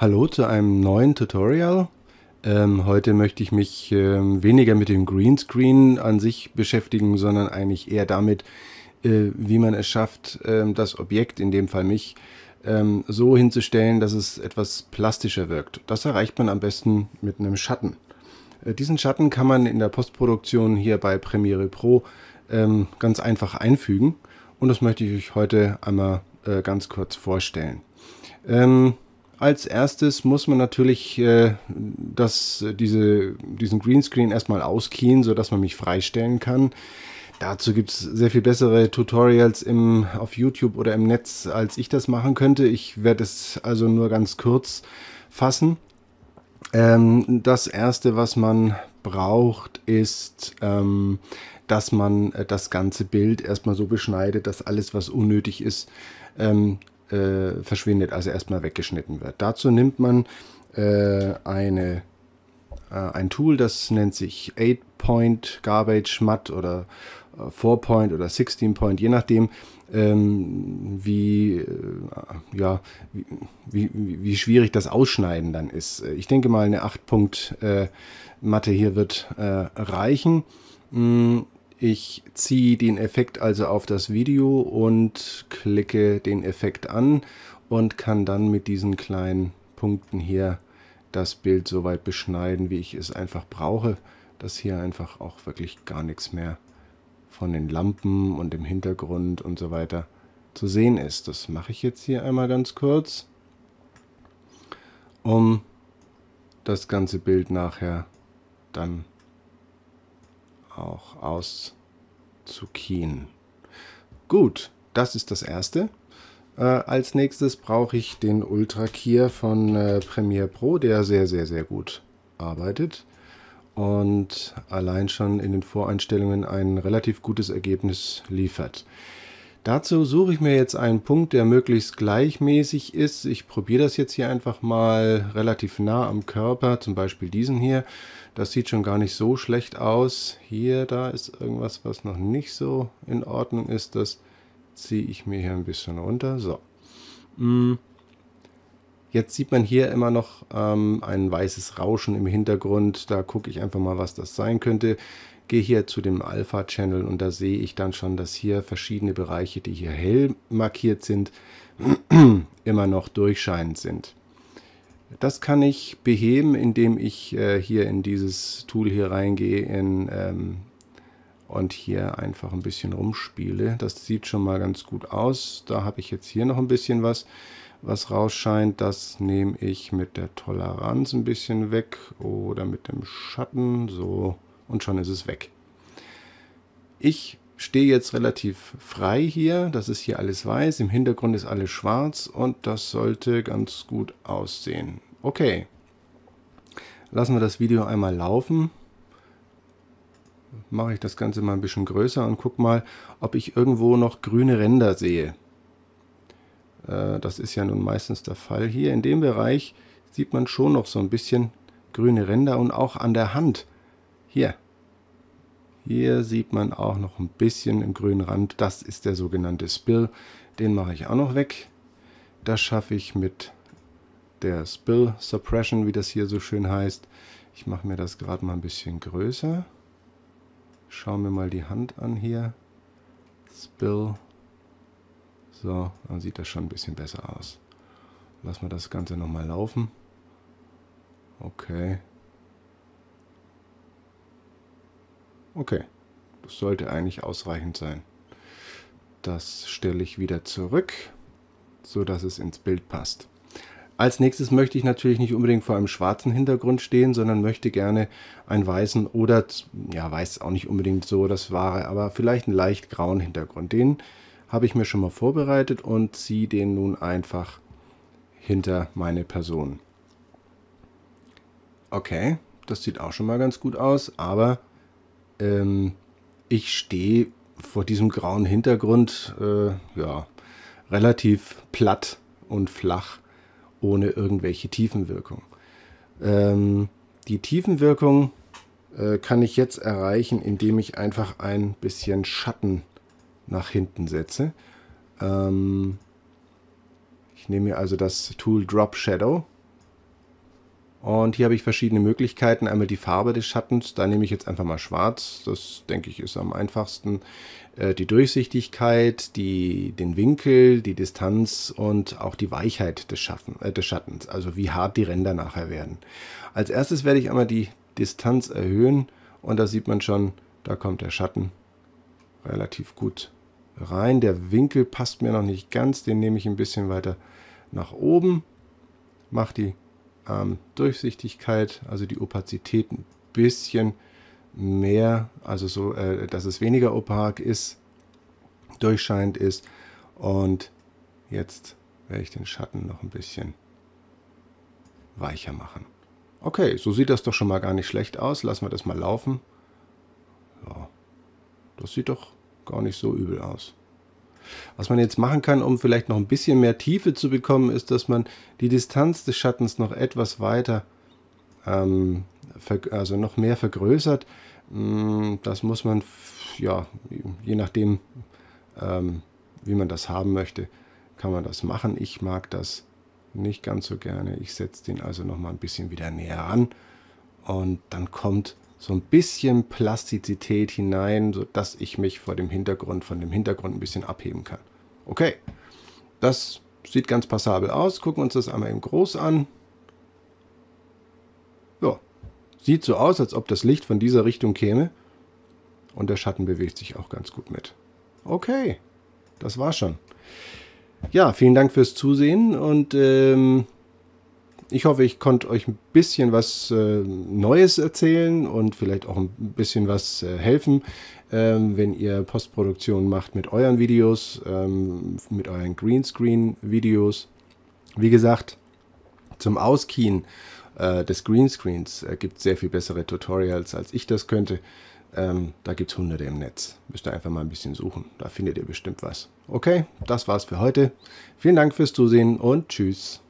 Hallo zu einem neuen Tutorial. Ähm, heute möchte ich mich ähm, weniger mit dem Greenscreen an sich beschäftigen, sondern eigentlich eher damit, äh, wie man es schafft, ähm, das Objekt, in dem Fall mich, ähm, so hinzustellen, dass es etwas plastischer wirkt. Das erreicht man am besten mit einem Schatten. Äh, diesen Schatten kann man in der Postproduktion hier bei Premiere Pro ähm, ganz einfach einfügen und das möchte ich euch heute einmal äh, ganz kurz vorstellen. Ähm, als erstes muss man natürlich äh, das, äh, diese, diesen Greenscreen erstmal auskien, sodass man mich freistellen kann. Dazu gibt es sehr viel bessere Tutorials im, auf YouTube oder im Netz, als ich das machen könnte. Ich werde es also nur ganz kurz fassen. Ähm, das erste, was man braucht, ist, ähm, dass man äh, das ganze Bild erstmal so beschneidet, dass alles, was unnötig ist, ähm, äh, verschwindet, also erstmal weggeschnitten wird. Dazu nimmt man äh, eine, äh, ein Tool, das nennt sich 8-Point Garbage Mat oder 4-Point äh, oder 16-Point, je nachdem, ähm, wie, äh, ja, wie, wie, wie, schwierig das Ausschneiden dann ist. Ich denke mal, eine 8-Punkt-Matte äh, hier wird reichen. Mm, ich ziehe den Effekt also auf das Video und klicke den Effekt an und kann dann mit diesen kleinen Punkten hier das Bild so weit beschneiden, wie ich es einfach brauche, dass hier einfach auch wirklich gar nichts mehr von den Lampen und dem Hintergrund und so weiter zu sehen ist. Das mache ich jetzt hier einmal ganz kurz, um das ganze Bild nachher dann zu auch auszukiehen. Gut, das ist das Erste. Äh, als nächstes brauche ich den Ultra Keyer von äh, Premiere Pro, der sehr, sehr, sehr gut arbeitet und allein schon in den Voreinstellungen ein relativ gutes Ergebnis liefert. Dazu suche ich mir jetzt einen Punkt, der möglichst gleichmäßig ist. Ich probiere das jetzt hier einfach mal relativ nah am Körper, zum Beispiel diesen hier. Das sieht schon gar nicht so schlecht aus. Hier, da ist irgendwas, was noch nicht so in Ordnung ist. Das ziehe ich mir hier ein bisschen runter. So. Mm. Jetzt sieht man hier immer noch ähm, ein weißes Rauschen im Hintergrund. Da gucke ich einfach mal, was das sein könnte gehe hier zu dem Alpha-Channel und da sehe ich dann schon, dass hier verschiedene Bereiche, die hier hell markiert sind, immer noch durchscheinend sind. Das kann ich beheben, indem ich äh, hier in dieses Tool hier reingehe in, ähm, und hier einfach ein bisschen rumspiele. Das sieht schon mal ganz gut aus. Da habe ich jetzt hier noch ein bisschen was, was rausscheint. Das nehme ich mit der Toleranz ein bisschen weg oder mit dem Schatten. So, und schon ist es weg. Ich stehe jetzt relativ frei hier. Das ist hier alles weiß. Im Hintergrund ist alles schwarz und das sollte ganz gut aussehen. Okay. Lassen wir das Video einmal laufen. Mache ich das Ganze mal ein bisschen größer und guck mal, ob ich irgendwo noch grüne Ränder sehe. Äh, das ist ja nun meistens der Fall. Hier in dem Bereich sieht man schon noch so ein bisschen grüne Ränder und auch an der Hand hier. Hier sieht man auch noch ein bisschen im grünen Rand. Das ist der sogenannte Spill. Den mache ich auch noch weg. Das schaffe ich mit der Spill Suppression, wie das hier so schön heißt. Ich mache mir das gerade mal ein bisschen größer. Schauen wir mal die Hand an hier. Spill. So, dann sieht das schon ein bisschen besser aus. Lassen wir das Ganze nochmal laufen. Okay, Okay, das sollte eigentlich ausreichend sein. Das stelle ich wieder zurück, so dass es ins Bild passt. Als nächstes möchte ich natürlich nicht unbedingt vor einem schwarzen Hintergrund stehen, sondern möchte gerne einen weißen oder, ja, weiß auch nicht unbedingt so das wahre, aber vielleicht einen leicht grauen Hintergrund. Den habe ich mir schon mal vorbereitet und ziehe den nun einfach hinter meine Person. Okay, das sieht auch schon mal ganz gut aus, aber ähm, ich stehe vor diesem grauen Hintergrund äh, ja, relativ platt und flach, ohne irgendwelche Tiefenwirkung. Ähm, die Tiefenwirkung äh, kann ich jetzt erreichen, indem ich einfach ein bisschen Schatten nach hinten setze. Ähm, ich nehme mir also das Tool Drop Shadow und hier habe ich verschiedene Möglichkeiten. Einmal die Farbe des Schattens, da nehme ich jetzt einfach mal schwarz. Das, denke ich, ist am einfachsten. Äh, die Durchsichtigkeit, die, den Winkel, die Distanz und auch die Weichheit des, Schatten, äh, des Schattens, also wie hart die Ränder nachher werden. Als erstes werde ich einmal die Distanz erhöhen und da sieht man schon, da kommt der Schatten relativ gut rein. Der Winkel passt mir noch nicht ganz, den nehme ich ein bisschen weiter nach oben, mache die ähm, Durchsichtigkeit, also die Opazität ein bisschen mehr, also so, äh, dass es weniger opak ist, durchscheinend ist. Und jetzt werde ich den Schatten noch ein bisschen weicher machen. Okay, so sieht das doch schon mal gar nicht schlecht aus. Lassen wir das mal laufen. Ja, das sieht doch gar nicht so übel aus. Was man jetzt machen kann, um vielleicht noch ein bisschen mehr Tiefe zu bekommen, ist, dass man die Distanz des Schattens noch etwas weiter, ähm, also noch mehr vergrößert. Mm, das muss man, ja, je nachdem, ähm, wie man das haben möchte, kann man das machen. Ich mag das nicht ganz so gerne. Ich setze den also noch mal ein bisschen wieder näher ran und dann kommt so ein bisschen Plastizität hinein, sodass ich mich vor dem Hintergrund, von dem Hintergrund ein bisschen abheben kann. Okay, das sieht ganz passabel aus. Gucken uns das einmal im Groß an. Ja, sieht so aus, als ob das Licht von dieser Richtung käme. Und der Schatten bewegt sich auch ganz gut mit. Okay, das war's schon. Ja, vielen Dank fürs Zusehen und ähm, ich hoffe, ich konnte euch ein bisschen was äh, Neues erzählen und vielleicht auch ein bisschen was äh, helfen, ähm, wenn ihr Postproduktion macht mit euren Videos, ähm, mit euren Greenscreen-Videos. Wie gesagt, zum Auskien äh, des Greenscreens äh, gibt es sehr viel bessere Tutorials, als ich das könnte. Ähm, da gibt es hunderte im Netz. Müsst ihr einfach mal ein bisschen suchen. Da findet ihr bestimmt was. Okay, das war's für heute. Vielen Dank fürs Zusehen und tschüss.